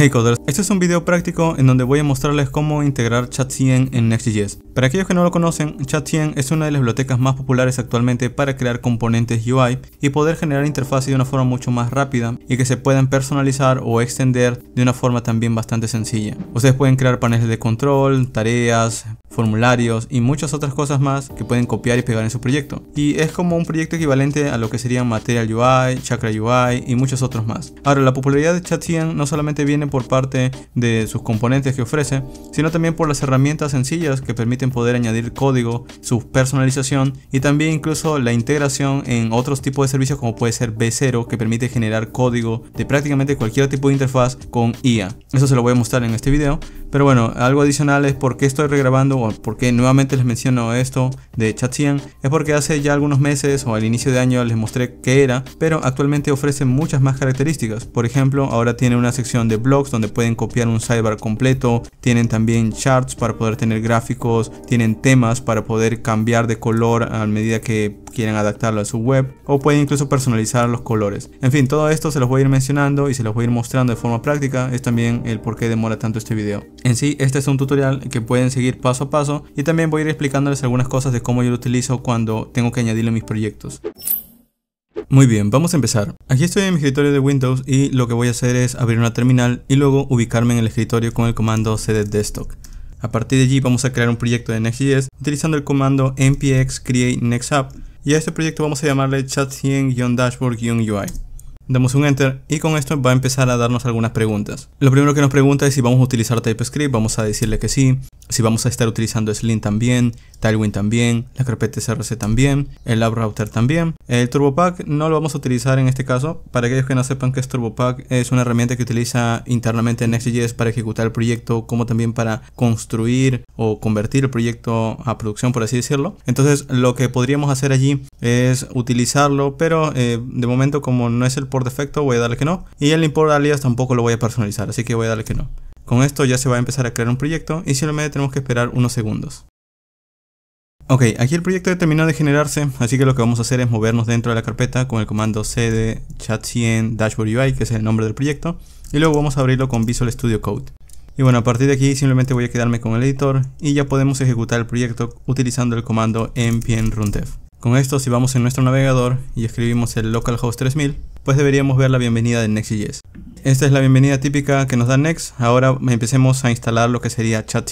Hey coders, este es un video práctico en donde voy a mostrarles cómo integrar ChatCN en Next.js. Para aquellos que no lo conocen, ChatCN es una de las bibliotecas más populares actualmente para crear componentes UI y poder generar interfaces de una forma mucho más rápida y que se puedan personalizar o extender de una forma también bastante sencilla. Ustedes pueden crear paneles de control, tareas, formularios y muchas otras cosas más que pueden copiar y pegar en su proyecto. Y es como un proyecto equivalente a lo que serían Material UI, Chakra UI y muchos otros más. Ahora, la popularidad de Chatian no solamente viene por parte de sus componentes que ofrece, sino también por las herramientas sencillas que permiten poder añadir código, su personalización y también incluso la integración en otros tipos de servicios como puede ser v 0 que permite generar código de prácticamente cualquier tipo de interfaz con IA. Eso se lo voy a mostrar en este video, pero bueno, algo adicional es porque estoy regrabando porque nuevamente les menciono esto de Chatsian, es porque hace ya algunos meses o al inicio de año les mostré qué era, pero actualmente ofrece muchas más características. Por ejemplo, ahora tiene una sección de blogs donde pueden copiar un sidebar completo, tienen también charts para poder tener gráficos, tienen temas para poder cambiar de color a medida que quieran adaptarlo a su web o pueden incluso personalizar los colores. En fin, todo esto se los voy a ir mencionando y se los voy a ir mostrando de forma práctica. Es también el por qué demora tanto este video. En sí, este es un tutorial que pueden seguir paso a paso y también voy a ir explicándoles algunas cosas de cómo yo lo utilizo cuando tengo que añadirle mis proyectos. Muy bien, vamos a empezar. Aquí estoy en mi escritorio de Windows y lo que voy a hacer es abrir una terminal y luego ubicarme en el escritorio con el comando cd desktop. A partir de allí vamos a crear un proyecto de Next.js utilizando el comando npx create next app y a este proyecto vamos a llamarle chat100-dashboard-ui. Damos un enter y con esto va a empezar a darnos algunas preguntas. Lo primero que nos pregunta es si vamos a utilizar TypeScript, vamos a decirle que sí si vamos a estar utilizando Slim también, Tailwind también, la carpeta src también, el lab router también. El TurboPack no lo vamos a utilizar en este caso. Para aquellos que no sepan que es TurboPack, es una herramienta que utiliza internamente Next.js para ejecutar el proyecto, como también para construir o convertir el proyecto a producción, por así decirlo. Entonces, lo que podríamos hacer allí es utilizarlo, pero eh, de momento como no es el por defecto, voy a darle que no. Y el import alias tampoco lo voy a personalizar, así que voy a darle que no. Con esto ya se va a empezar a crear un proyecto y simplemente tenemos que esperar unos segundos. Ok, aquí el proyecto ya terminó de generarse, así que lo que vamos a hacer es movernos dentro de la carpeta con el comando cd chat100 dashboard UI, que es el nombre del proyecto, y luego vamos a abrirlo con Visual Studio Code. Y bueno, a partir de aquí simplemente voy a quedarme con el editor y ya podemos ejecutar el proyecto utilizando el comando npm dev. Con esto, si vamos en nuestro navegador y escribimos el localhost 3000, pues deberíamos ver la bienvenida de Next.js. Esta es la bienvenida típica que nos da Next. Ahora empecemos a instalar lo que sería Chat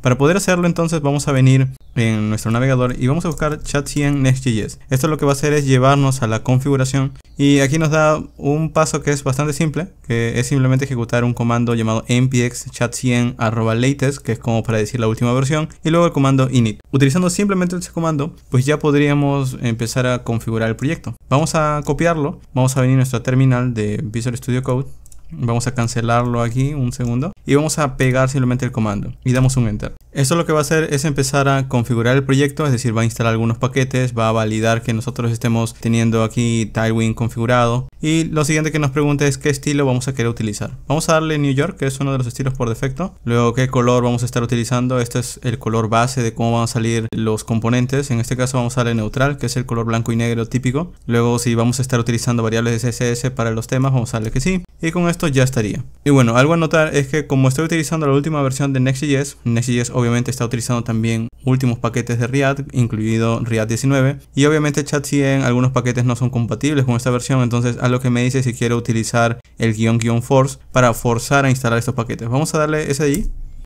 para poder hacerlo entonces vamos a venir en nuestro navegador y vamos a buscar chat100 next.js. Esto lo que va a hacer es llevarnos a la configuración y aquí nos da un paso que es bastante simple, que es simplemente ejecutar un comando llamado npx chat100 arroba latest, que es como para decir la última versión, y luego el comando init. Utilizando simplemente ese comando, pues ya podríamos empezar a configurar el proyecto. Vamos a copiarlo, vamos a venir a nuestra terminal de Visual Studio Code, vamos a cancelarlo aquí un segundo y vamos a pegar simplemente el comando y damos un enter. Esto lo que va a hacer es empezar a configurar el proyecto, es decir, va a instalar algunos paquetes, va a validar que nosotros estemos teniendo aquí Tailwind configurado y lo siguiente que nos pregunta es qué estilo vamos a querer utilizar. Vamos a darle New York, que es uno de los estilos por defecto. Luego qué color vamos a estar utilizando. Este es el color base de cómo van a salir los componentes. En este caso vamos a darle neutral, que es el color blanco y negro típico. Luego si vamos a estar utilizando variables de CSS para los temas, vamos a darle que sí. Y con esto ya estaría. Y bueno, algo a notar es que como estoy utilizando la última versión de Next.js, Next.js obviamente está utilizando también últimos paquetes de React, incluido React 19, y obviamente 100 algunos paquetes no son compatibles con esta versión, entonces a lo que me dice si quiero utilizar el guión guión force para forzar a instalar estos paquetes. Vamos a darle ese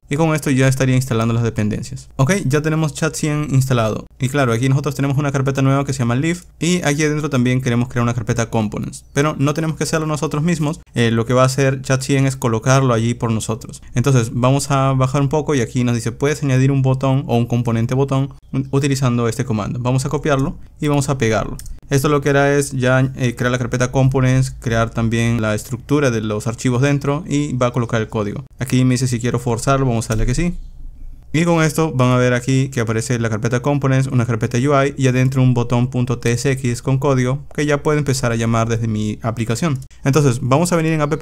y con esto ya estaría instalando las dependencias. Ok, ya tenemos chat 100 instalado. Y claro, aquí nosotros tenemos una carpeta nueva que se llama live. Y aquí adentro también queremos crear una carpeta components. Pero no tenemos que hacerlo nosotros mismos. Eh, lo que va a hacer chat 100 es colocarlo allí por nosotros. Entonces vamos a bajar un poco y aquí nos dice puedes añadir un botón o un componente botón utilizando este comando. Vamos a copiarlo y vamos a pegarlo. Esto lo que hará es ya eh, crear la carpeta components, crear también la estructura de los archivos dentro y va a colocar el código. Aquí me dice si quiero forzarlo, sale que sí. Y con esto van a ver aquí que aparece la carpeta components, una carpeta UI y adentro un botón .tsx con código que ya puede empezar a llamar desde mi aplicación. Entonces vamos a venir en app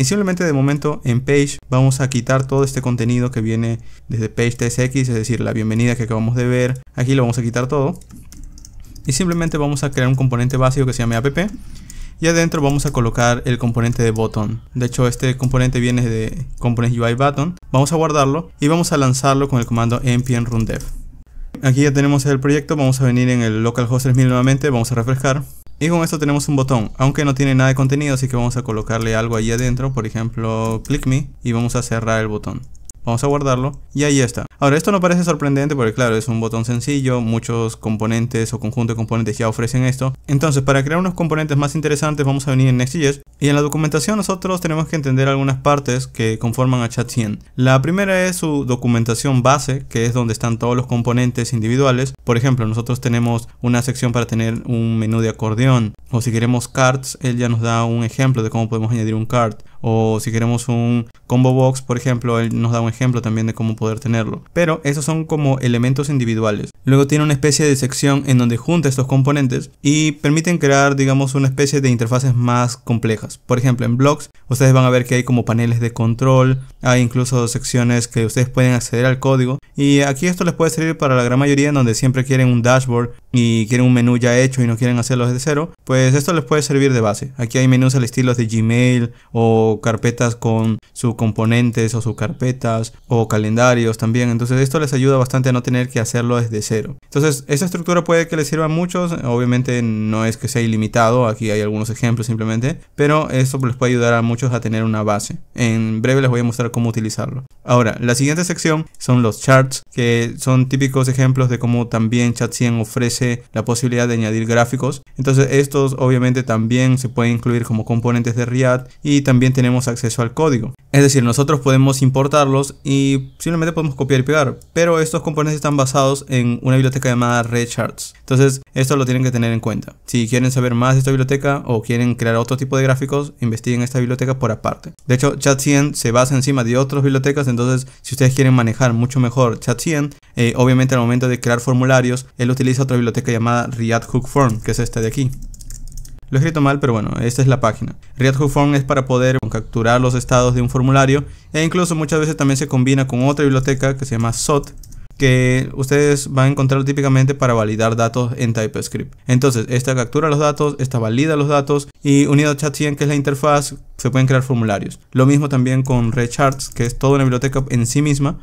y simplemente de momento en page vamos a quitar todo este contenido que viene desde page es decir la bienvenida que acabamos de ver, aquí lo vamos a quitar todo. Y simplemente vamos a crear un componente básico que se llame app y adentro vamos a colocar el componente de botón De hecho este componente viene de component UI button. Vamos a guardarlo y vamos a lanzarlo con el comando npm run dev. Aquí ya tenemos el proyecto, vamos a venir en el localhost 3000 nuevamente, vamos a refrescar. Y con esto tenemos un botón, aunque no tiene nada de contenido, así que vamos a colocarle algo ahí adentro, por ejemplo, click me, y vamos a cerrar el botón. Vamos a guardarlo y ahí está. Ahora, esto no parece sorprendente porque claro, es un botón sencillo, muchos componentes o conjunto de componentes ya ofrecen esto. Entonces, para crear unos componentes más interesantes vamos a venir en Next.js y en la documentación nosotros tenemos que entender algunas partes que conforman a Chat 100. La primera es su documentación base, que es donde están todos los componentes individuales. Por ejemplo, nosotros tenemos una sección para tener un menú de acordeón o si queremos cards, él ya nos da un ejemplo de cómo podemos añadir un card o si queremos un combo box, por ejemplo, él nos da un ejemplo también de cómo poder tenerlo. Pero esos son como elementos individuales. Luego tiene una especie de sección en donde junta estos componentes y permiten crear, digamos, una especie de interfaces más complejas. Por ejemplo, en blogs, ustedes van a ver que hay como paneles de control, hay incluso secciones que ustedes pueden acceder al código. Y aquí esto les puede servir para la gran mayoría donde siempre quieren un dashboard y quieren un menú ya hecho y no quieren hacerlo desde cero. Pues esto les puede servir de base. Aquí hay menús al estilo de Gmail o carpetas con sus componentes o sus carpetas o calendarios también. Entonces esto les ayuda bastante a no tener que hacerlo desde cero. Entonces esta estructura puede que les sirva a muchos, obviamente no es que sea ilimitado, aquí hay algunos ejemplos simplemente, pero esto les puede ayudar a muchos a tener una base. En breve les voy a mostrar cómo utilizarlo. Ahora, la siguiente sección son los charts, que son típicos ejemplos de cómo también Chat100 ofrece la posibilidad de añadir gráficos. Entonces estos obviamente también se pueden incluir como componentes de React y también tenemos acceso al código. Es decir, nosotros podemos importarlos y simplemente podemos copiar y pegar, pero estos componentes están basados en una biblioteca llamada RedCharts. Entonces, esto lo tienen que tener en cuenta. Si quieren saber más de esta biblioteca o quieren crear otro tipo de gráficos, investiguen esta biblioteca por aparte. De hecho, 100 se basa encima de otras bibliotecas, entonces si ustedes quieren manejar mucho mejor chat eh, obviamente al momento de crear formularios, él utiliza otra biblioteca llamada React Hook Form, que es esta de aquí. Lo he escrito mal, pero bueno, esta es la página. React Form es para poder capturar los estados de un formulario e incluso muchas veces también se combina con otra biblioteca que se llama SOT que ustedes van a encontrar típicamente para validar datos en TypeScript. Entonces, esta captura los datos, esta valida los datos y unido a Chat100, que es la interfaz, se pueden crear formularios. Lo mismo también con Recharts, que es toda una biblioteca en sí misma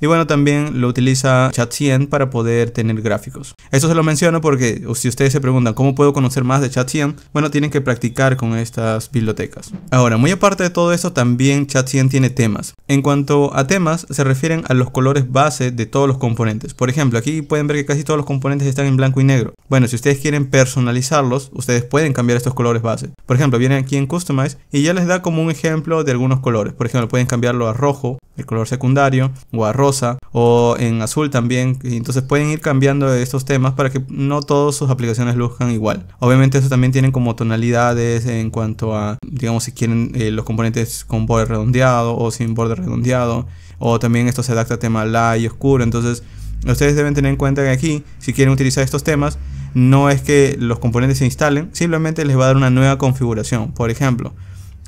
y bueno, también lo utiliza Chat100 para poder tener gráficos. Esto se lo menciono porque si ustedes se preguntan cómo puedo conocer más de Chat100? bueno, tienen que practicar con estas bibliotecas. Ahora, muy aparte de todo eso también Chat100 tiene temas. En cuanto a temas, se refieren a los colores base de todos los componentes. Por ejemplo, aquí pueden ver que casi todos los componentes están en blanco y negro. Bueno, si ustedes quieren personalizarlos, ustedes pueden cambiar estos colores base. Por ejemplo, vienen aquí en Customize y ya les da como un ejemplo de algunos colores. Por ejemplo, pueden cambiarlo a rojo, el color secundario, o a rojo o en azul también. Entonces pueden ir cambiando estos temas para que no todas sus aplicaciones luzcan igual. Obviamente eso también tienen como tonalidades en cuanto a, digamos, si quieren eh, los componentes con borde redondeado o sin borde redondeado. O también esto se adapta a tema light y oscuro. Entonces ustedes deben tener en cuenta que aquí, si quieren utilizar estos temas, no es que los componentes se instalen, simplemente les va a dar una nueva configuración. Por ejemplo,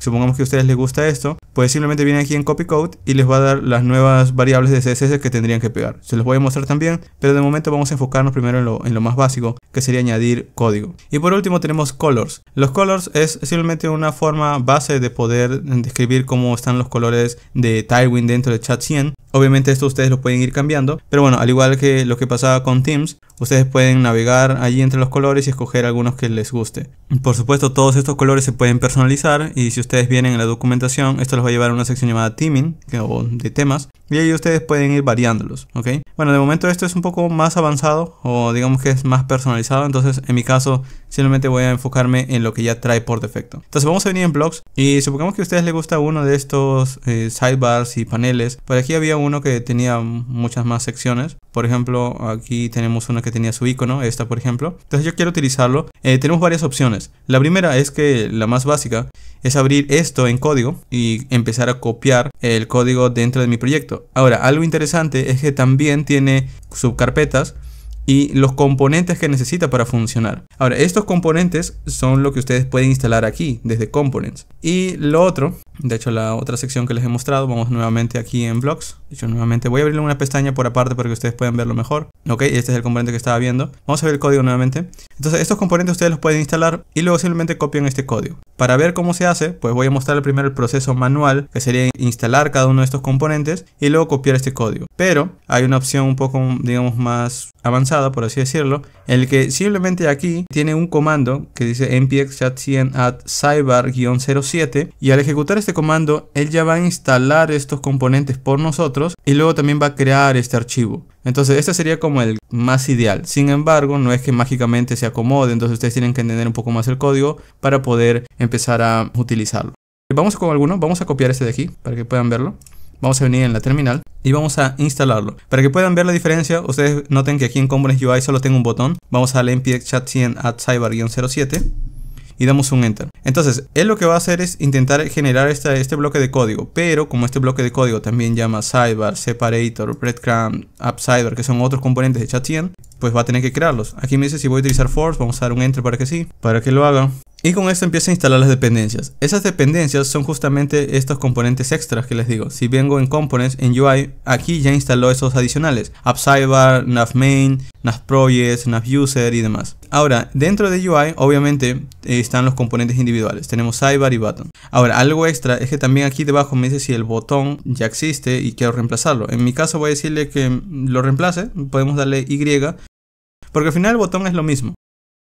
supongamos que a ustedes les gusta esto pues simplemente vienen aquí en copy code y les va a dar las nuevas variables de CSS que tendrían que pegar. Se los voy a mostrar también, pero de momento vamos a enfocarnos primero en lo, en lo más básico, que sería añadir código. Y por último tenemos colors. Los colors es simplemente una forma base de poder describir cómo están los colores de Tywin dentro de Chat 100 Obviamente esto ustedes lo pueden ir cambiando, pero bueno, al igual que lo que pasaba con Teams, ustedes pueden navegar allí entre los colores y escoger algunos que les guste. Por supuesto, todos estos colores se pueden personalizar y si ustedes vienen en la documentación, esto los va a llevar a una sección llamada teaming o de temas y ahí ustedes pueden ir variándolos, ¿ok? Bueno, de momento esto es un poco más avanzado o digamos que es más personalizado, entonces en mi caso Simplemente voy a enfocarme en lo que ya trae por defecto. Entonces vamos a venir en blogs y supongamos que a ustedes les gusta uno de estos eh, sidebars y paneles. Por aquí había uno que tenía muchas más secciones. Por ejemplo, aquí tenemos una que tenía su icono, esta por ejemplo. Entonces yo quiero utilizarlo. Eh, tenemos varias opciones. La primera es que la más básica es abrir esto en código y empezar a copiar el código dentro de mi proyecto. Ahora, algo interesante es que también tiene subcarpetas y los componentes que necesita para funcionar. Ahora, estos componentes son lo que ustedes pueden instalar aquí desde Components. Y lo otro, de hecho la otra sección que les he mostrado, vamos nuevamente aquí en Blocks. De hecho, nuevamente voy a abrirle una pestaña por aparte para que ustedes puedan verlo mejor. Ok, este es el componente que estaba viendo. Vamos a ver el código nuevamente. Entonces, estos componentes ustedes los pueden instalar y luego simplemente copian este código. Para ver cómo se hace, pues voy a mostrar primero el proceso manual, que sería instalar cada uno de estos componentes y luego copiar este código. Pero hay una opción un poco, digamos, más avanzada, por así decirlo, en el que simplemente aquí tiene un comando que dice npx chat100 at cybar 07 y al ejecutar este comando, él ya va a instalar estos componentes por nosotros y luego también va a crear este archivo. Entonces, este sería como el más ideal. Sin embargo, no es que mágicamente se acomode, entonces ustedes tienen que entender un poco más el código para poder empezar a utilizarlo. Vamos con alguno, vamos a copiar este de aquí para que puedan verlo. Vamos a venir en la terminal y vamos a instalarlo. Para que puedan ver la diferencia, ustedes noten que aquí en Components UI solo tengo un botón. Vamos a npx chat 100 at cyber-07 y damos un enter. Entonces, él lo que va a hacer es intentar generar este bloque de código, pero como este bloque de código también llama sidebar, separator, breadcrumb, app que son otros componentes de Chatien. pues va a tener que crearlos. Aquí me dice si voy a utilizar force, vamos a dar un enter para que sí, para que lo haga. Y con esto empieza a instalar las dependencias. Esas dependencias son justamente estos componentes extras que les digo. Si vengo en Components, en UI, aquí ya instaló esos adicionales. AppSidebar, NavMain, NavProjects, NavUser y demás. Ahora, dentro de UI, obviamente, eh, están los componentes individuales. Tenemos Sidebar y Button. Ahora, algo extra es que también aquí debajo me dice si el botón ya existe y quiero reemplazarlo. En mi caso voy a decirle que lo reemplace. Podemos darle Y, porque al final el botón es lo mismo.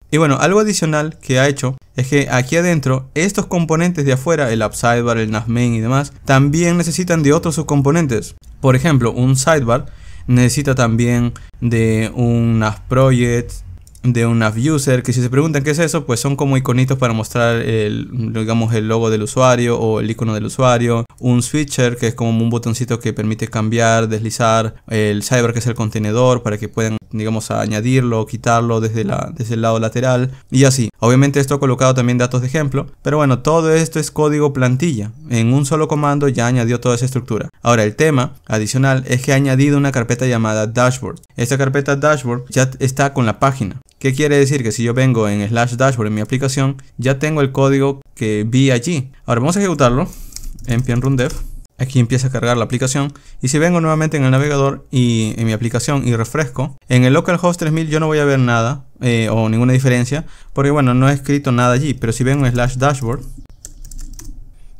Y bueno, algo adicional que ha hecho es que aquí adentro, estos componentes de afuera, el app sidebar, el Main y demás, también necesitan de otros subcomponentes. Por ejemplo, un sidebar necesita también de un NAS project, de un nav user que si se preguntan qué es eso pues son como iconitos para mostrar el digamos el logo del usuario o el icono del usuario un switcher que es como un botoncito que permite cambiar deslizar el cyber que es el contenedor para que puedan digamos añadirlo o quitarlo desde la desde el lado lateral y así obviamente esto ha colocado también datos de ejemplo pero bueno todo esto es código plantilla en un solo comando ya añadió toda esa estructura ahora el tema adicional es que ha añadido una carpeta llamada dashboard esta carpeta dashboard ya está con la página. ¿Qué quiere decir? Que si yo vengo en slash dashboard en mi aplicación, ya tengo el código que vi allí. Ahora vamos a ejecutarlo en Dev. Aquí empieza a cargar la aplicación y si vengo nuevamente en el navegador y en mi aplicación y refresco, en el localhost 3000 yo no voy a ver nada eh, o ninguna diferencia porque bueno, no he escrito nada allí, pero si vengo en slash dashboard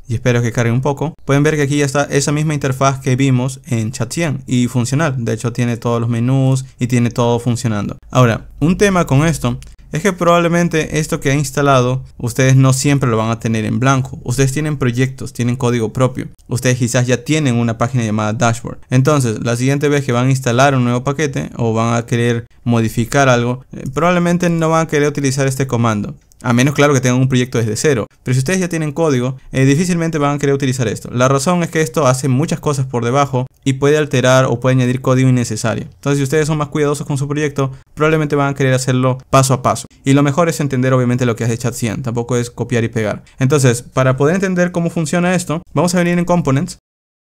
y espero que cargue un poco, pueden ver que aquí ya está esa misma interfaz que vimos en Chatian y funcional. De hecho, tiene todos los menús y tiene todo funcionando. Ahora, un tema con esto es que probablemente esto que ha instalado ustedes no siempre lo van a tener en blanco. Ustedes tienen proyectos, tienen código propio. Ustedes quizás ya tienen una página llamada dashboard. Entonces, la siguiente vez que van a instalar un nuevo paquete o van a querer modificar algo, eh, probablemente no van a querer utilizar este comando. A menos, claro, que tengan un proyecto desde cero. Pero si ustedes ya tienen código, eh, difícilmente van a querer utilizar esto. La razón es que esto hace muchas cosas por debajo y puede alterar o puede añadir código innecesario. Entonces, si ustedes son más cuidadosos con su proyecto, probablemente van a querer hacerlo paso a paso. Y lo mejor es entender, obviamente, lo que hace Chat 100. Tampoco es copiar y pegar. Entonces, para poder entender cómo funciona esto, vamos a venir en Components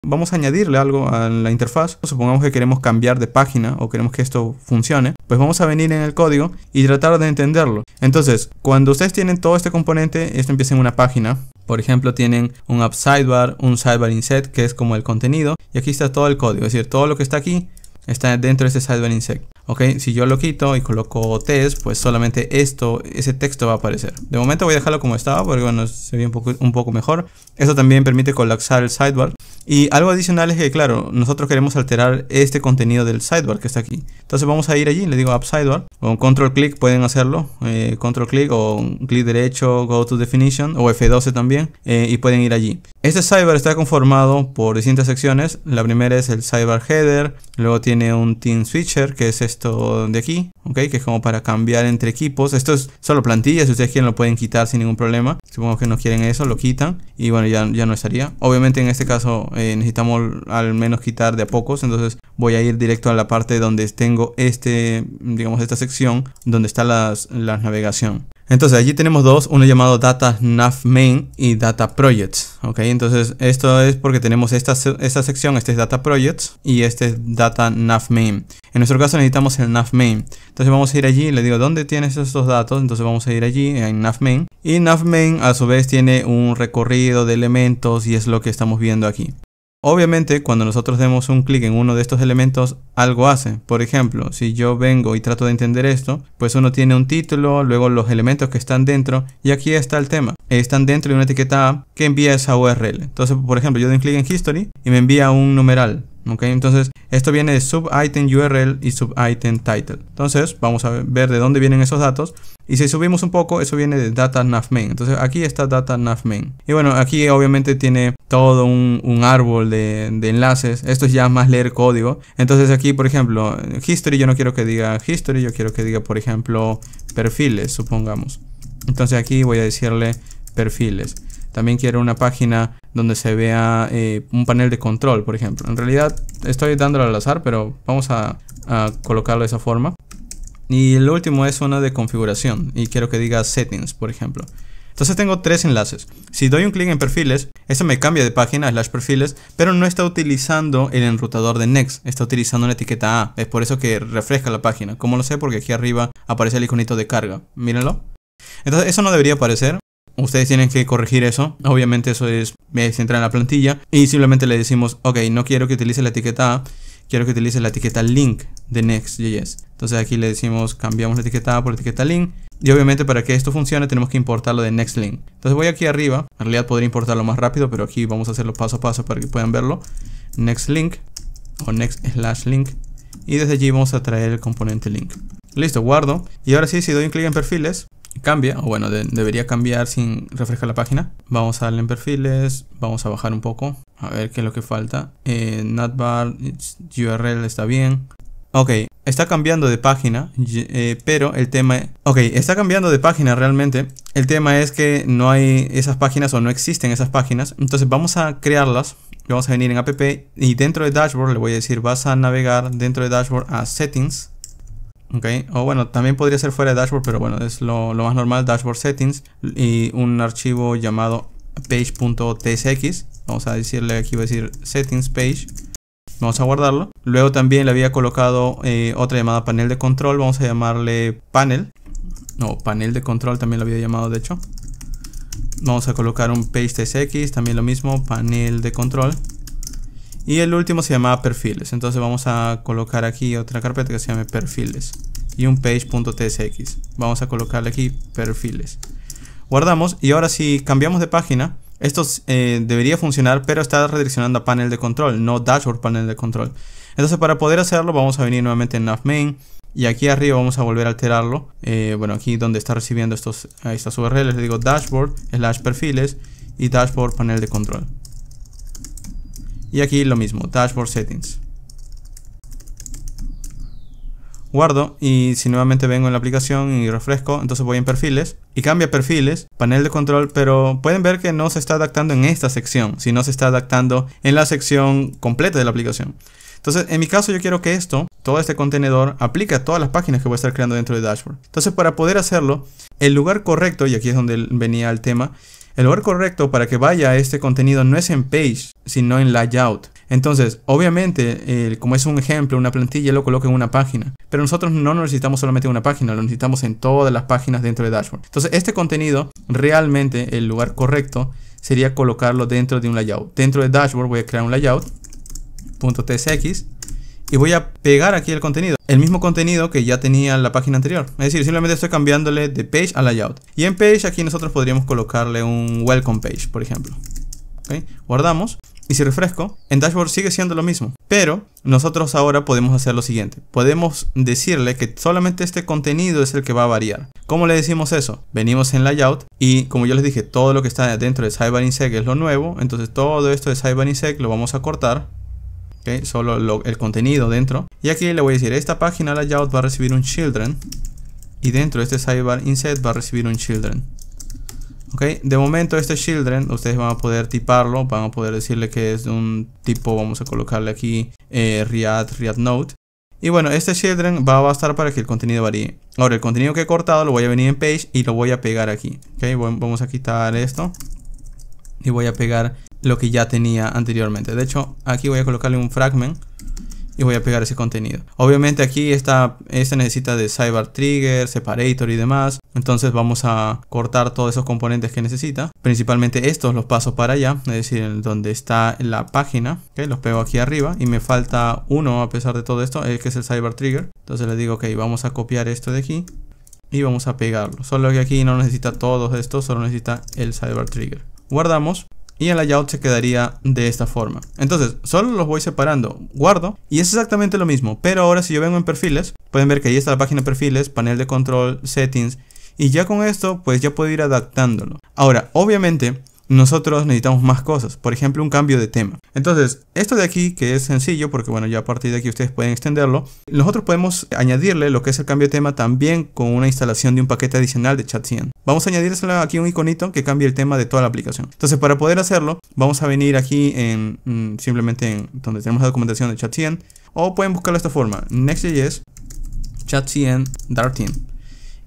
vamos a añadirle algo a la interfaz. Supongamos que queremos cambiar de página o queremos que esto funcione, pues vamos a venir en el código y tratar de entenderlo. Entonces, cuando ustedes tienen todo este componente, esto empieza en una página. Por ejemplo, tienen un app sidebar, un sidebar inset, que es como el contenido, y aquí está todo el código, es decir, todo lo que está aquí está dentro de ese sidebar inset. Ok, si yo lo quito y coloco test, pues solamente esto, ese texto va a aparecer. De momento voy a dejarlo como estaba porque bueno, se ve un poco, mejor. Esto también permite colapsar el sidebar. Y algo adicional es que, claro, nosotros queremos alterar este contenido del sidebar que está aquí. Entonces vamos a ir allí, le digo App Sidebar. Con control click pueden hacerlo. Eh, control click o clic derecho, go to definition o F12 también. Eh, y pueden ir allí. Este cyber está conformado por distintas secciones. La primera es el cyber header, luego tiene un team switcher, que es esto de aquí, ¿okay? que es como para cambiar entre equipos. Esto es solo plantillas, si ustedes quieren lo pueden quitar sin ningún problema. Supongo que no quieren eso, lo quitan y bueno, ya, ya no estaría. Obviamente en este caso eh, necesitamos al menos quitar de a pocos, entonces voy a ir directo a la parte donde tengo este, digamos, esta sección donde está las, la navegación. Entonces allí tenemos dos, uno llamado Data Nav Main y Data Projects. ¿ok? Entonces esto es porque tenemos esta, esta sección, este es Data Projects y este es Data Nav Main. En nuestro caso necesitamos el Nav Main. Entonces vamos a ir allí, le digo dónde tienes estos datos, entonces vamos a ir allí en Nav Main. Y Nav Main a su vez tiene un recorrido de elementos y es lo que estamos viendo aquí. Obviamente, cuando nosotros demos un clic en uno de estos elementos, algo hace. Por ejemplo, si yo vengo y trato de entender esto, pues uno tiene un título, luego los elementos que están dentro, y aquí está el tema. Están dentro de una etiqueta que envía esa URL. Entonces, por ejemplo, yo doy un clic en History y me envía un numeral. Entonces, esto viene de subitem URL y subitem title. Entonces, vamos a ver de dónde vienen esos datos. Y si subimos un poco, eso viene de data nav main. Entonces, aquí está data nav main. Y bueno, aquí obviamente tiene todo un, árbol de, enlaces. Esto es ya más leer código. Entonces, aquí, por ejemplo, history, yo no quiero que diga history, yo quiero que diga, por ejemplo, perfiles, supongamos. Entonces, aquí voy a decirle perfiles. También quiero una página donde se vea eh, un panel de control, por ejemplo. En realidad estoy dándolo al azar, pero vamos a, a colocarlo de esa forma. Y el último es una de configuración y quiero que diga settings, por ejemplo. Entonces tengo tres enlaces. Si doy un clic en perfiles, eso este me cambia de página, slash perfiles, pero no está utilizando el enrutador de Next, está utilizando una etiqueta A. Es por eso que refresca la página. Como lo sé? Porque aquí arriba aparece el iconito de carga. Mírenlo. Entonces eso no debería aparecer, ustedes tienen que corregir eso. Obviamente eso es, Me centra en la plantilla y simplemente le decimos, ok, no quiero que utilice la etiqueta A, quiero que utilice la etiqueta link de Next.js. Entonces aquí le decimos, cambiamos la etiqueta A por etiqueta link. Y obviamente para que esto funcione tenemos que importarlo de NextLink. Entonces voy aquí arriba, en realidad podría importarlo más rápido, pero aquí vamos a hacerlo paso a paso para que puedan verlo. NextLink o next slash link y desde allí vamos a traer el componente link. Listo, guardo. Y ahora sí, si doy un clic en perfiles, cambia, o bueno, debería cambiar sin refrescar la página. Vamos a darle en perfiles, vamos a bajar un poco, a ver qué es lo que falta. Eh, Notbar, URL está bien. Ok, está cambiando de página, eh, pero el tema... Ok, está cambiando de página realmente. El tema es que no hay esas páginas o no existen esas páginas. Entonces vamos a crearlas. Vamos a venir en app y dentro de dashboard le voy a decir vas a navegar dentro de dashboard a settings Ok, O bueno, también podría ser fuera de dashboard, pero bueno, es lo, más normal, dashboard settings y un archivo llamado page.tsx. Vamos a decirle aquí, voy a decir settings page. Vamos a guardarlo. Luego también le había colocado eh, otra llamada panel de control. Vamos a llamarle panel. No, panel de control también lo había llamado de hecho. Vamos a colocar un Page.tsx también lo mismo, panel de control. Y el último se llamaba perfiles. Entonces vamos a colocar aquí otra carpeta que se llame perfiles. Y un page.tsx. Vamos a colocarle aquí perfiles. Guardamos y ahora si cambiamos de página, esto eh, debería funcionar, pero está redireccionando a panel de control, no dashboard panel de control. Entonces para poder hacerlo vamos a venir nuevamente en main Y aquí arriba vamos a volver a alterarlo. Eh, bueno, aquí donde está recibiendo estos, estas URLs, le digo dashboard, slash perfiles y dashboard panel de control. Y aquí lo mismo, Dashboard Settings. Guardo y si nuevamente vengo en la aplicación y refresco, entonces voy en perfiles y cambia perfiles, panel de control, pero pueden ver que no se está adaptando en esta sección, sino se está adaptando en la sección completa de la aplicación. Entonces, en mi caso yo quiero que esto, todo este contenedor, aplique a todas las páginas que voy a estar creando dentro de Dashboard. Entonces, para poder hacerlo, el lugar correcto, y aquí es donde venía el tema, el lugar correcto para que vaya este contenido no es en page, sino en layout. Entonces, obviamente, como es un ejemplo, una plantilla lo coloco en una página. Pero nosotros no necesitamos solamente una página, lo necesitamos en todas las páginas dentro de dashboard. Entonces, este contenido, realmente el lugar correcto sería colocarlo dentro de un layout. Dentro de dashboard voy a crear un layout.tsx y voy a pegar aquí el contenido. El mismo contenido que ya tenía en la página anterior. Es decir, simplemente estoy cambiándole de page a layout. Y en page aquí nosotros podríamos colocarle un welcome page, por ejemplo. Guardamos. Y si refresco, en dashboard sigue siendo lo mismo. Pero nosotros ahora podemos hacer lo siguiente. Podemos decirle que solamente este contenido es el que va a variar. ¿Cómo le decimos eso? Venimos en layout y como yo les dije, todo lo que está dentro de Cyber es lo nuevo. Entonces todo esto de Cyber lo vamos a cortar solo el contenido dentro. Y aquí le voy a decir, esta página layout va a recibir un children y dentro de este sidebar inset va a recibir un children. Okay. De momento este children, ustedes van a poder tiparlo, van a poder decirle que es de un tipo, vamos a colocarle aquí eh, React, React Node. Y bueno, este children va a bastar para que el contenido varíe. Ahora, el contenido que he cortado lo voy a venir en page y lo voy a pegar aquí. Okay. Vamos a quitar esto. Y voy a pegar lo que ya tenía anteriormente. De hecho, aquí voy a colocarle un fragment y voy a pegar ese contenido. Obviamente aquí está, Este necesita de Cyber Trigger, Separator y demás. Entonces vamos a cortar todos esos componentes que necesita. Principalmente estos los paso para allá, es decir, donde está la página. ¿okay? Los pego aquí arriba y me falta uno a pesar de todo esto, el que es el Cyber Trigger. Entonces le digo, que vamos a copiar esto de aquí y vamos a pegarlo. Solo que aquí no necesita todos estos, solo necesita el Cyber Trigger. Guardamos y el layout se quedaría de esta forma. Entonces, solo los voy separando, guardo y es exactamente lo mismo, pero ahora si yo vengo en perfiles, pueden ver que ahí está la página de perfiles, panel de control, settings y ya con esto pues ya puedo ir adaptándolo. Ahora, obviamente nosotros necesitamos más cosas, por ejemplo un cambio de tema. Entonces, esto de aquí que es sencillo, porque bueno, ya a partir de aquí ustedes pueden extenderlo, nosotros podemos añadirle lo que es el cambio de tema también con una instalación de un paquete adicional de 100 Vamos a añadirles aquí un iconito que cambie el tema de toda la aplicación. Entonces, para poder hacerlo, vamos a venir aquí en mm, simplemente en donde tenemos la documentación de 100 o pueden buscarlo de esta forma, Next.js, ChatCN, Dartin.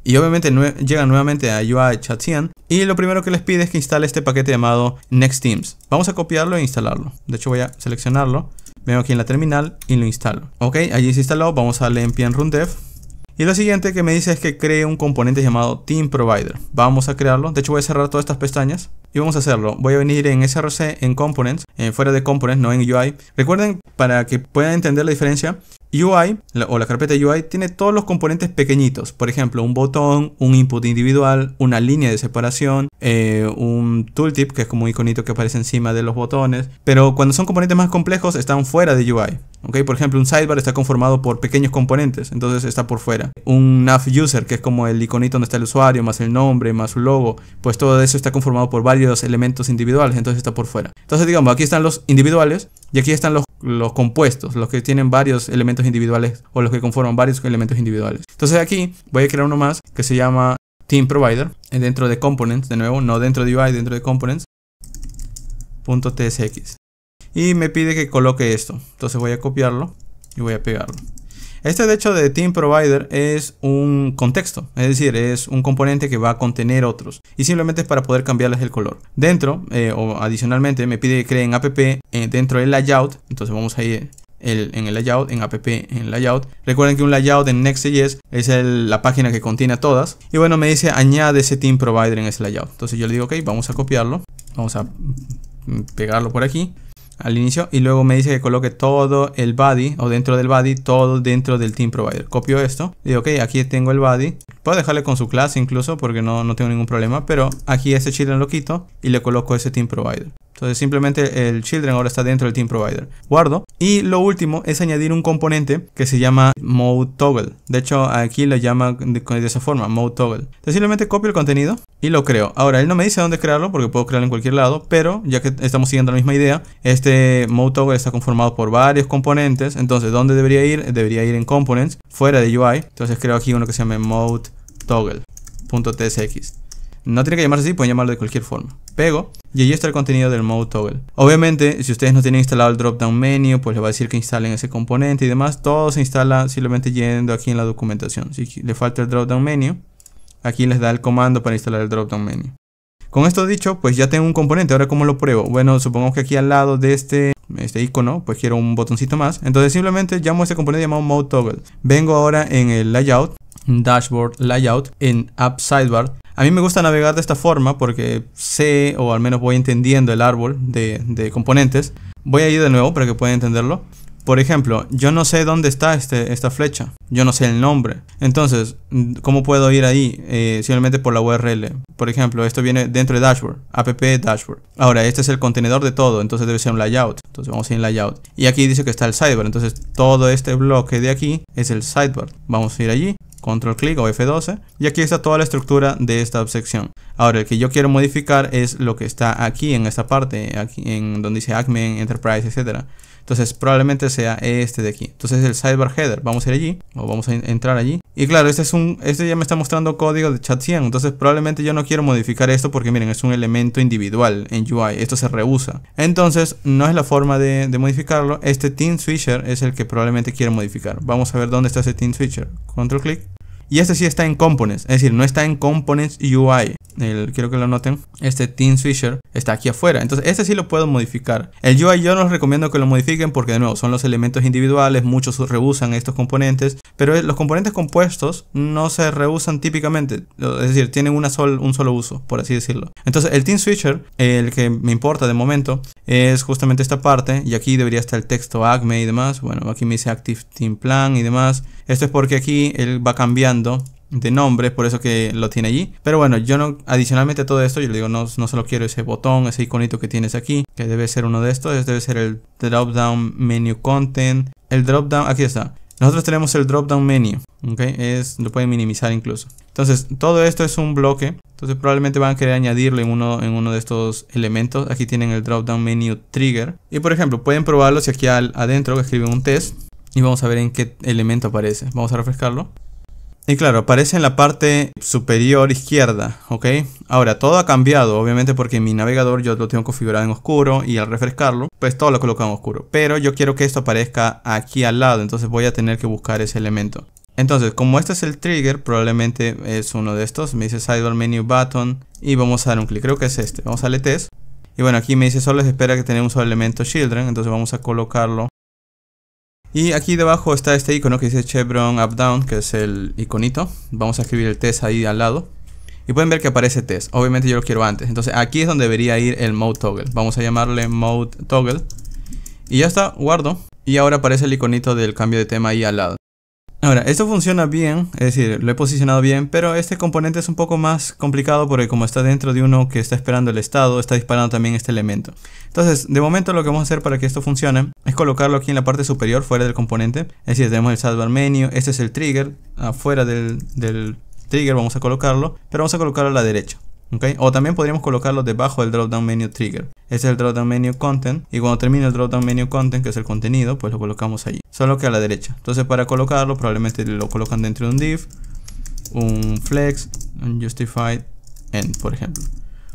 Y obviamente llega nuevamente a UI 100 y lo primero que les pide es que instale este paquete llamado Next Teams. Vamos a copiarlo e instalarlo. De hecho voy a seleccionarlo. Vengo aquí en la terminal y lo instalo. Ok, allí se instaló. Vamos a darle npm run dev. Y lo siguiente que me dice es que cree un componente llamado Team Provider. Vamos a crearlo. De hecho voy a cerrar todas estas pestañas. Y vamos a hacerlo. Voy a venir en src, en components, eh, fuera de components, no en UI. Recuerden, para que puedan entender la diferencia, UI o la carpeta UI tiene todos los componentes pequeñitos, por ejemplo, un botón, un input individual, una línea de separación, eh, un tooltip, que es como un iconito que aparece encima de los botones, pero cuando son componentes más complejos están fuera de UI. ¿okay? Por ejemplo, un sidebar está conformado por pequeños componentes, entonces está por fuera. Un nav user, que es como el iconito donde está el usuario, más el nombre, más su logo, pues todo eso está conformado por varios elementos individuales, entonces está por fuera. Entonces, digamos, aquí están los individuales y aquí están los, compuestos, los que tienen varios elementos individuales o los que conforman varios elementos individuales. Entonces aquí voy a crear uno más que se llama Team Provider eh, dentro de Components, de nuevo, no dentro de UI, dentro de components.tsx. Y me pide que coloque esto. Entonces voy a copiarlo y voy a pegarlo. Este de hecho de Team Provider es un contexto, es decir, es un componente que va a contener otros y simplemente es para poder cambiarles el color. Dentro eh, o adicionalmente me pide que creen app eh, dentro del layout, entonces vamos a ir eh, en el layout, en app, en layout. Recuerden que un layout en Next.js es la página que contiene a todas. Y bueno, me dice añade ese team provider en ese layout. Entonces yo le digo, ok, vamos a copiarlo. Vamos a mm, pegarlo por aquí al inicio y luego me dice que coloque todo el body o dentro del body todo dentro del team provider copio esto y digo ok aquí tengo el body puedo dejarle con su clase incluso porque no, no tengo ningún problema pero aquí ese chile lo quito y le coloco ese team provider entonces simplemente el children ahora está dentro del team provider. Guardo. Y lo último es añadir un componente que se llama mode toggle. De hecho aquí lo llama de, esa forma, mode toggle. Entonces simplemente copio el contenido y lo creo. Ahora él no me dice dónde crearlo porque puedo crearlo en cualquier lado, pero ya que estamos siguiendo la misma idea, este mode toggle está conformado por varios componentes. Entonces ¿dónde debería ir? Debería ir en components, fuera de UI. Entonces creo aquí uno que se llama mode toggle.tsx. No tiene que llamarse así, pueden llamarlo de cualquier forma. Pego y allí está el contenido del mode toggle. Obviamente, si ustedes no tienen instalado el drop down menu, pues les va a decir que instalen ese componente y demás. Todo se instala simplemente yendo aquí en la documentación. Si le falta el drop down menu, aquí les da el comando para instalar el drop down menu. Con esto dicho, pues ya tengo un componente. Ahora, ¿cómo lo pruebo? Bueno, supongamos que aquí al lado de este, este icono, pues quiero un botoncito más. Entonces, simplemente llamo a este componente llamado mode toggle. Vengo ahora en el layout, dashboard layout, en app sidebar a mí me gusta navegar de esta forma porque sé, o al menos voy entendiendo el árbol de, componentes. Voy a ir de nuevo para que puedan entenderlo. Por ejemplo, yo no sé dónde está este, esta flecha, yo no sé el nombre. Entonces, ¿cómo puedo ir ahí? Eh, simplemente por la URL. Por ejemplo, esto viene dentro de dashboard, app dashboard. Ahora, este es el contenedor de todo, entonces debe ser un layout. Entonces vamos a ir en layout. Y aquí dice que está el sidebar, entonces todo este bloque de aquí es el sidebar. Vamos a ir allí control clic o F12 y aquí está toda la estructura de esta sección ahora el que yo quiero modificar es lo que está aquí en esta parte aquí en donde dice Acme Enterprise etcétera entonces probablemente sea este de aquí. Entonces el sidebar header, vamos a ir allí o vamos a entrar allí. Y claro, este es un este ya me está mostrando código de chat 100, entonces probablemente yo no quiero modificar esto porque miren, es un elemento individual en UI, esto se reusa. Entonces, no es la forma de, modificarlo. Este team switcher es el que probablemente quiero modificar. Vamos a ver dónde está ese team switcher. Control click y este sí está en Components, es decir, no está en Components UI. El, quiero que lo noten. Este Team Switcher está aquí afuera. Entonces, este sí lo puedo modificar. El UI yo no les recomiendo que lo modifiquen porque, de nuevo, son los elementos individuales. Muchos rehusan estos componentes. Pero los componentes compuestos no se rehusan típicamente. Es decir, tienen una un solo uso, por así decirlo. Entonces, el Team Switcher, el que me importa de momento, es justamente esta parte. Y aquí debería estar el texto ACME y demás. Bueno, aquí me dice Active Team Plan y demás. Esto es porque aquí él va cambiando de nombre, por eso que lo tiene allí. Pero bueno, yo no, adicionalmente a todo esto, yo le digo, no, no solo quiero ese botón, ese iconito que tienes aquí, que debe ser uno de estos, debe ser el drop down menu content. El drop down, aquí está. Nosotros tenemos el drop down menu, ¿ok? Es, lo pueden minimizar incluso. Entonces, todo esto es un bloque. Entonces, probablemente van a querer añadirlo en uno, en uno de estos elementos. Aquí tienen el drop down menu trigger. Y por ejemplo, pueden probarlo si aquí adentro escriben un test. Y vamos a ver en qué elemento aparece. Vamos a refrescarlo. Y claro, aparece en la parte superior izquierda, ¿ok? Ahora, todo ha cambiado, obviamente porque mi navegador yo lo tengo configurado en oscuro y al refrescarlo, pues todo lo coloco en oscuro. Pero yo quiero que esto aparezca aquí al lado, entonces voy a tener que buscar ese elemento. Entonces, como este es el trigger, probablemente es uno de estos. Me dice Sidebar Menu Button y vamos a dar un clic. Creo que es este. Vamos a darle test. Y bueno, aquí me dice solo se espera que tenemos un elemento children, entonces vamos a colocarlo y aquí debajo está este icono que dice Chevron Up Down, que es el iconito. Vamos a escribir el test ahí al lado. Y pueden ver que aparece test. Obviamente yo lo quiero antes. Entonces aquí es donde debería ir el mode toggle. Vamos a llamarle mode toggle. Y ya está, guardo. Y ahora aparece el iconito del cambio de tema ahí al lado. Ahora, esto funciona bien, es decir, lo he posicionado bien, pero este componente es un poco más complicado porque como está dentro de uno que está esperando el estado, está disparando también este elemento. Entonces, de momento lo que vamos a hacer para que esto funcione es colocarlo aquí en la parte superior, fuera del componente. Es decir, tenemos el salvar menu, este es el trigger, afuera del, del trigger vamos a colocarlo, pero vamos a colocarlo a la derecha. O también podríamos colocarlo debajo del drop down menu trigger. es el drop down menu content. Y cuando termine el drop down menu content, que es el contenido, pues lo colocamos allí. Solo que a la derecha. Entonces para colocarlo, probablemente lo colocan dentro de un div, un flex, un justified end, por ejemplo.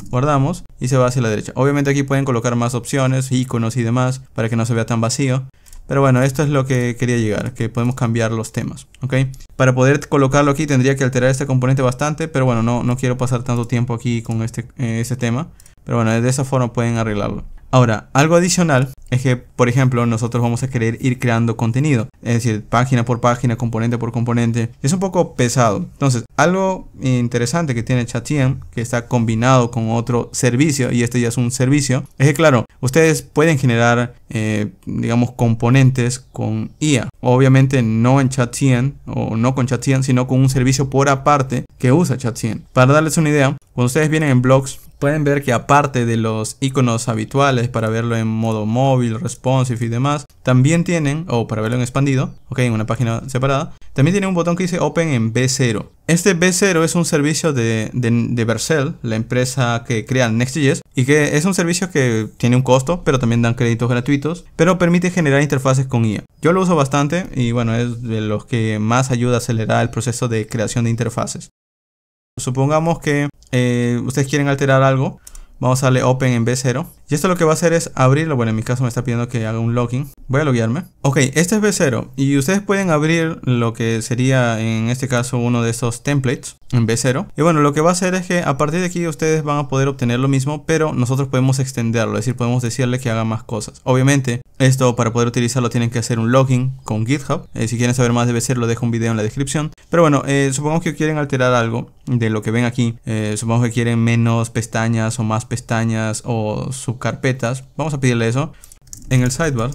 Guardamos y se va hacia la derecha. Obviamente aquí pueden colocar más opciones, iconos y demás, para que no se vea tan vacío. Pero bueno, esto es lo que quería llegar, que podemos cambiar los temas, ¿ok? Para poder colocarlo aquí tendría que alterar este componente bastante, pero bueno, no, no quiero pasar tanto tiempo aquí con este, este tema. Pero bueno, de esa forma pueden arreglarlo. Ahora, algo adicional es que, por ejemplo, nosotros vamos a querer ir creando contenido, es decir, página por página, componente por componente. Es un poco pesado. Entonces, algo interesante que tiene Chatien, que está combinado con otro servicio, y este ya es un servicio, es que claro, ustedes pueden generar, eh, digamos, componentes con IA. Obviamente no en Chatien, o no con Chatien, sino con un servicio por aparte que usa Chatien. Para darles una idea, cuando ustedes vienen en blogs, pueden ver que aparte de los iconos habituales para verlo en modo móvil, responsive y demás, también tienen, o para verlo en expandido, ok, en una página separada, también tiene un botón que dice Open en B0. Este B0 es un servicio de, de, la empresa que crea Next.js, y que es un servicio que tiene un costo, pero también dan créditos gratuitos, pero permite generar interfaces con IA. Yo lo uso bastante y bueno, es de los que más ayuda a acelerar el proceso de creación de interfaces. Supongamos que eh, ustedes quieren alterar algo, vamos a darle Open en B0 y esto lo que va a hacer es abrirlo. Bueno, en mi caso me está pidiendo que haga un login. Voy a loguearme. Ok, este es B0. Y ustedes pueden abrir lo que sería en este caso uno de esos templates en B0. Y bueno, lo que va a hacer es que a partir de aquí ustedes van a poder obtener lo mismo, pero nosotros podemos extenderlo. Es decir, podemos decirle que haga más cosas. Obviamente, esto para poder utilizarlo tienen que hacer un login con GitHub. Eh, si quieren saber más de B0, lo dejo un video en la descripción. Pero bueno, supongo eh, supongamos que quieren alterar algo de lo que ven aquí. Supongo eh, supongamos que quieren menos pestañas o más pestañas o su Carpetas, Vamos a pedirle eso. En el sidebar.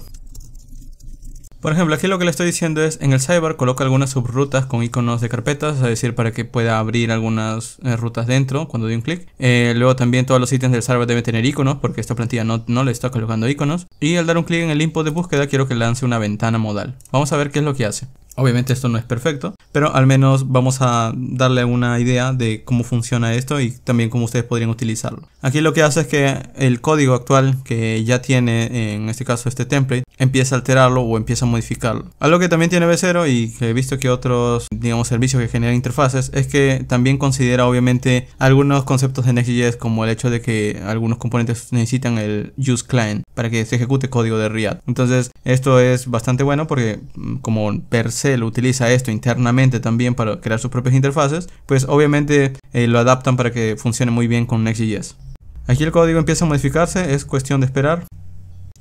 Por ejemplo, aquí lo que le estoy diciendo es, en el sidebar coloca algunas subrutas con iconos de carpetas, es decir, para que pueda abrir algunas eh, rutas dentro cuando doy un clic. Eh, luego también todos los ítems del sidebar deben tener iconos, porque esta plantilla no, no le está colocando iconos. Y al dar un clic en el input de búsqueda quiero que lance una ventana modal. Vamos a ver qué es lo que hace. Obviamente esto no es perfecto, pero al menos vamos a darle una idea de cómo funciona esto y también cómo ustedes podrían utilizarlo. Aquí lo que hace es que el código actual que ya tiene, en este caso este template, empieza a alterarlo o empieza a modificarlo. Algo que también tiene V0 y que he visto que otros, digamos, servicios que generan interfaces es que también considera obviamente algunos conceptos de Next.js como el hecho de que algunos componentes necesitan el use client para que se ejecute código de React. Entonces, esto es bastante bueno porque mm, como per lo utiliza esto internamente también para crear sus propias interfaces, pues obviamente eh, lo adaptan para que funcione muy bien con Next.js. Aquí el código empieza a modificarse, es cuestión de esperar.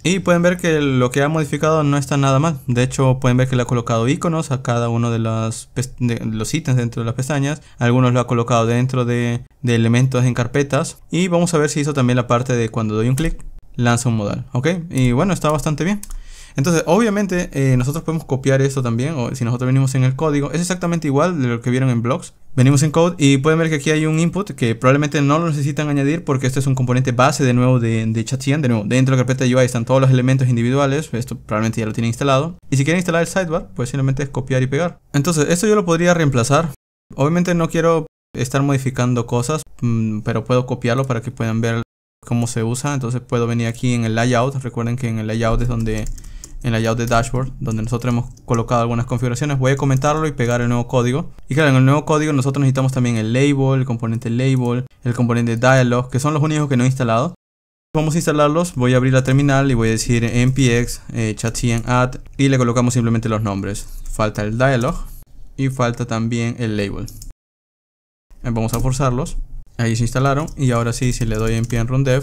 Y pueden ver que lo que ha modificado no está nada mal. De hecho, pueden ver que le ha colocado iconos a cada uno de, los ítems dentro de las pestañas. Algunos lo ha colocado dentro de, elementos en carpetas. Y vamos a ver si hizo también la parte de cuando doy un clic, lanza un modal. ¿Ok? Y bueno, está bastante bien. Entonces, obviamente, eh, nosotros podemos copiar esto también, o si nosotros venimos en el código, es exactamente igual de lo que vieron en blogs. Venimos en code y pueden ver que aquí hay un input que probablemente no lo necesitan añadir porque este es un componente base de nuevo de, de De nuevo, dentro de la carpeta UI están todos los elementos individuales, esto probablemente ya lo tiene instalado. Y si quieren instalar el sidebar, pues simplemente es copiar y pegar. Entonces, esto yo lo podría reemplazar. Obviamente no quiero estar modificando cosas, mm, pero puedo copiarlo para que puedan ver cómo se usa. Entonces puedo venir aquí en el layout. Recuerden que en el layout es donde en la layout de dashboard, donde nosotros hemos colocado algunas configuraciones. Voy a comentarlo y pegar el nuevo código. Y claro, en el nuevo código nosotros necesitamos también el label, el componente label, el componente dialog, que son los únicos que no he instalado. Vamos a instalarlos, voy a abrir la terminal y voy a decir npx eh, add y le colocamos simplemente los nombres. Falta el dialog y falta también el label. Eh, vamos a forzarlos. Ahí se instalaron y ahora sí, si le doy en run dev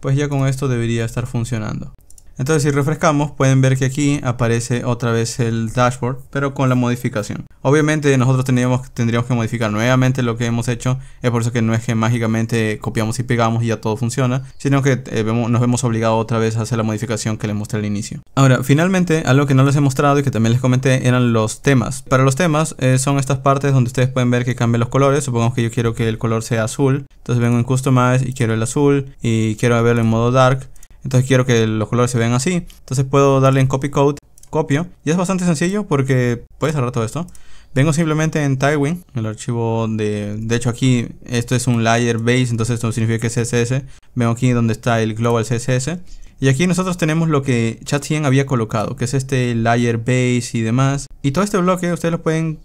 pues ya con esto debería estar funcionando. Entonces si refrescamos pueden ver que aquí aparece otra vez el dashboard pero con la modificación. Obviamente nosotros tendríamos, que modificar nuevamente lo que hemos hecho. Es por eso que no es que mágicamente copiamos y pegamos y ya todo funciona. Sino que eh, nos vemos obligado otra vez a hacer la modificación que les mostré al inicio. Ahora finalmente algo que no les he mostrado y que también les comenté eran los temas. Para los temas eh, son estas partes donde ustedes pueden ver que cambian los colores. Supongamos que yo quiero que el color sea azul. Entonces vengo en Customize y quiero el azul y quiero verlo en modo dark entonces quiero que los colores se vean así. Entonces puedo darle en copy code, copio, y es bastante sencillo porque puedes cerrar todo esto. Vengo simplemente en Tailwind, el archivo de... De hecho aquí esto es un layer base, entonces esto significa que es CSS. Vengo aquí donde está el global CSS. Y aquí nosotros tenemos lo que Chat100 había colocado, que es este layer base y demás. Y todo este bloque ustedes lo pueden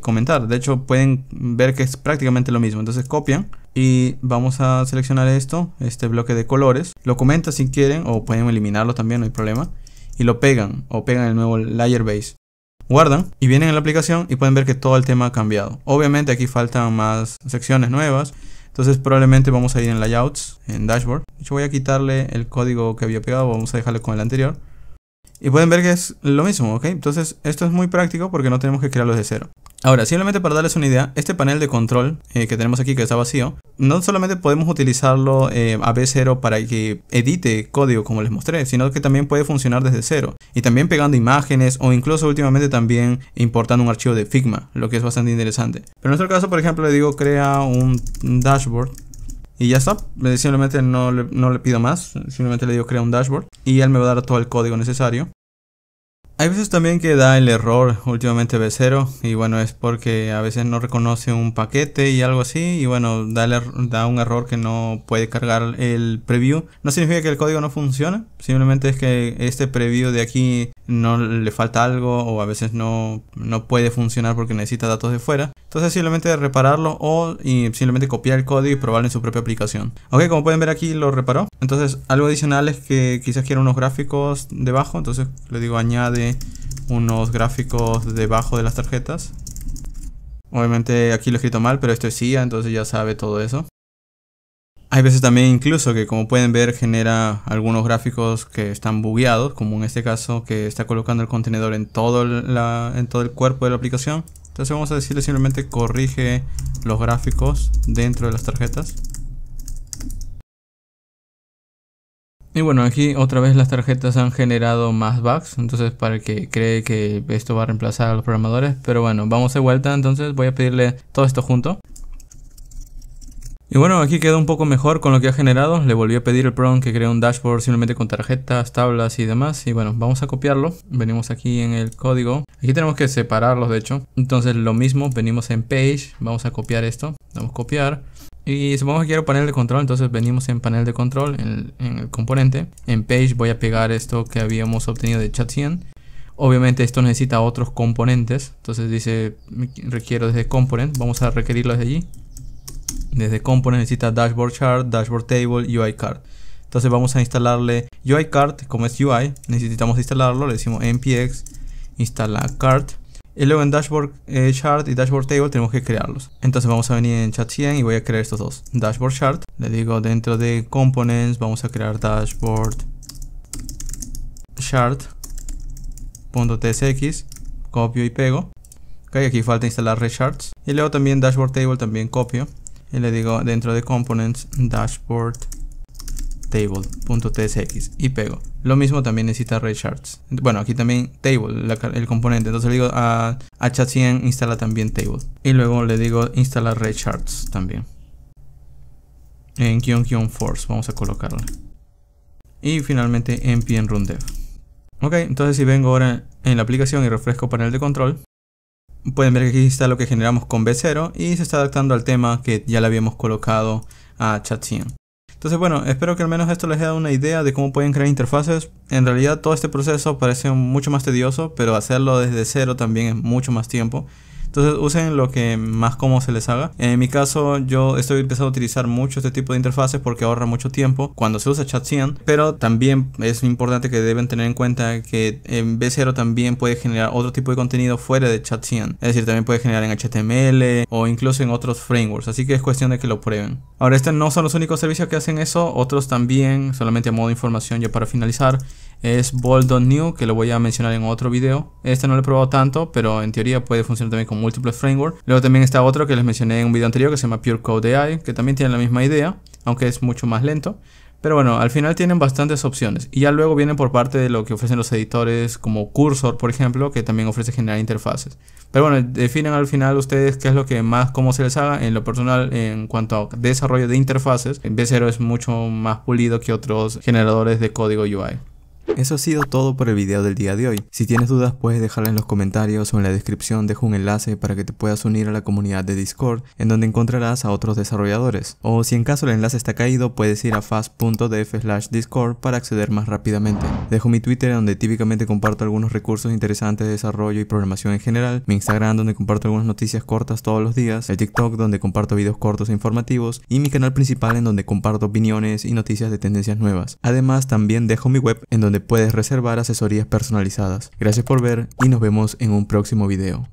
comentar. De hecho pueden ver que es prácticamente lo mismo. Entonces copian, y vamos a seleccionar esto, este bloque de colores, lo comentan si quieren o pueden eliminarlo también, no hay problema, y lo pegan o pegan el nuevo layer base. Guardan y vienen a la aplicación y pueden ver que todo el tema ha cambiado. Obviamente aquí faltan más secciones nuevas, entonces probablemente vamos a ir en layouts, en dashboard. Yo voy a quitarle el código que había pegado, vamos a dejarlo con el anterior. Y pueden ver que es lo mismo, ¿ok? Entonces esto es muy práctico porque no tenemos que crearlo desde cero. Ahora, simplemente para darles una idea, este panel de control eh, que tenemos aquí que está vacío, no solamente podemos utilizarlo eh, a B0 para que edite código como les mostré, sino que también puede funcionar desde cero. Y también pegando imágenes o incluso últimamente también importando un archivo de Figma, lo que es bastante interesante. Pero en nuestro caso, por ejemplo, le digo crea un dashboard y ya está, simplemente no le, pido más, simplemente le digo crea un dashboard y él me va a dar todo el código necesario. Hay veces también que da el error últimamente B0 y bueno es porque a veces no reconoce un paquete y algo así y bueno da, da, un error que no puede cargar el preview. No significa que el código no funcione, simplemente es que este preview de aquí no le falta algo o a veces no, puede funcionar porque necesita datos de fuera. Entonces simplemente repararlo o y simplemente copiar el código y probarlo en su propia aplicación. Ok, como pueden ver aquí lo reparó. Entonces algo adicional es que quizás quiera unos gráficos debajo. Entonces le digo añade unos gráficos debajo de las tarjetas. Obviamente aquí lo he escrito mal, pero esto es CIA, entonces ya sabe todo eso. Hay veces también incluso que como pueden ver genera algunos gráficos que están bugueados, como en este caso que está colocando el contenedor en todo, el cuerpo de la aplicación. Entonces vamos a decirle simplemente corrige los gráficos dentro de las tarjetas. Y bueno, aquí otra vez las tarjetas han generado más bugs, entonces para el que cree que esto va a reemplazar a los programadores, pero bueno, vamos de vuelta, entonces voy a pedirle todo esto junto. Y bueno, aquí quedó un poco mejor con lo que ha generado. Le volví a pedir el prompt que crea un dashboard simplemente con tarjetas, tablas y demás. Y bueno, vamos a copiarlo. Venimos aquí en el código. Aquí tenemos que separarlos, de hecho. Entonces lo mismo, venimos en page. Vamos a copiar esto. Damos copiar. Y supongo que quiero panel de control, entonces venimos en panel de control, en, en, el componente. En page voy a pegar esto que habíamos obtenido de chat 100. Obviamente esto necesita otros componentes, entonces dice requiero desde component, vamos a requerirlo desde allí. Desde Components necesita Dashboard Chart, Dashboard Table, UI Card. Entonces vamos a instalarle UI Card, como es UI, necesitamos instalarlo, le decimos npx instala card. Y luego en Dashboard eh, Chart y Dashboard Table tenemos que crearlos. Entonces vamos a venir en chat 100 y voy a crear estos dos. Dashboard Chart, le digo dentro de Components vamos a crear Dashboard Chart.tsx, copio y pego. Okay, aquí falta instalar Recharts. Y luego también Dashboard Table también copio y le digo dentro de components dashboard table.tsx y pego. Lo mismo también necesita Recharts. Bueno, aquí también table, el componente. Entonces le digo a, h Chat100 instala también table. Y luego le digo instala Recharts también. En guión force vamos a colocarla. Y finalmente npm dev. Ok, entonces si vengo ahora en la aplicación y refresco panel de control, Pueden ver que aquí está lo que generamos con B0 y se está adaptando al tema que ya le habíamos colocado a Chatsim. Entonces bueno, espero que al menos esto les haya dado una idea de cómo pueden crear interfaces. En realidad todo este proceso parece mucho más tedioso, pero hacerlo desde cero también es mucho más tiempo. Entonces usen lo que más como se les haga. En mi caso yo estoy empezando a utilizar mucho este tipo de interfaces porque ahorra mucho tiempo cuando se usa ChatSean. Pero también es importante que deben tener en cuenta que en B0 también puede generar otro tipo de contenido fuera de ChatSean. Es decir, también puede generar en HTML o incluso en otros frameworks. Así que es cuestión de que lo prueben. Ahora, estos no son los únicos servicios que hacen eso. Otros también, solamente a modo de información ya para finalizar es New que lo voy a mencionar en otro video. Este no lo he probado tanto, pero en teoría puede funcionar también con múltiples frameworks. Luego también está otro que les mencioné en un video anterior que se llama Code AI, que también tiene la misma idea, aunque es mucho más lento. Pero bueno, al final tienen bastantes opciones. Y ya luego vienen por parte de lo que ofrecen los editores como Cursor, por ejemplo, que también ofrece generar interfaces. Pero bueno, definen al final ustedes qué es lo que más cómo se les haga. En lo personal, en cuanto a desarrollo de interfaces, B0 es mucho más pulido que otros generadores de código UI. Eso ha sido todo por el video del día de hoy. Si tienes dudas puedes dejarla en los comentarios o en la descripción dejo un enlace para que te puedas unir a la comunidad de Discord en donde encontrarás a otros desarrolladores. O si en caso el enlace está caído puedes ir a fast.df discord para acceder más rápidamente. Dejo mi Twitter donde típicamente comparto algunos recursos interesantes de desarrollo y programación en general, mi Instagram donde comparto algunas noticias cortas todos los días, el TikTok donde comparto videos cortos e informativos y mi canal principal en donde comparto opiniones y noticias de tendencias nuevas. Además también dejo mi web en donde puedes reservar asesorías personalizadas. Gracias por ver y nos vemos en un próximo video.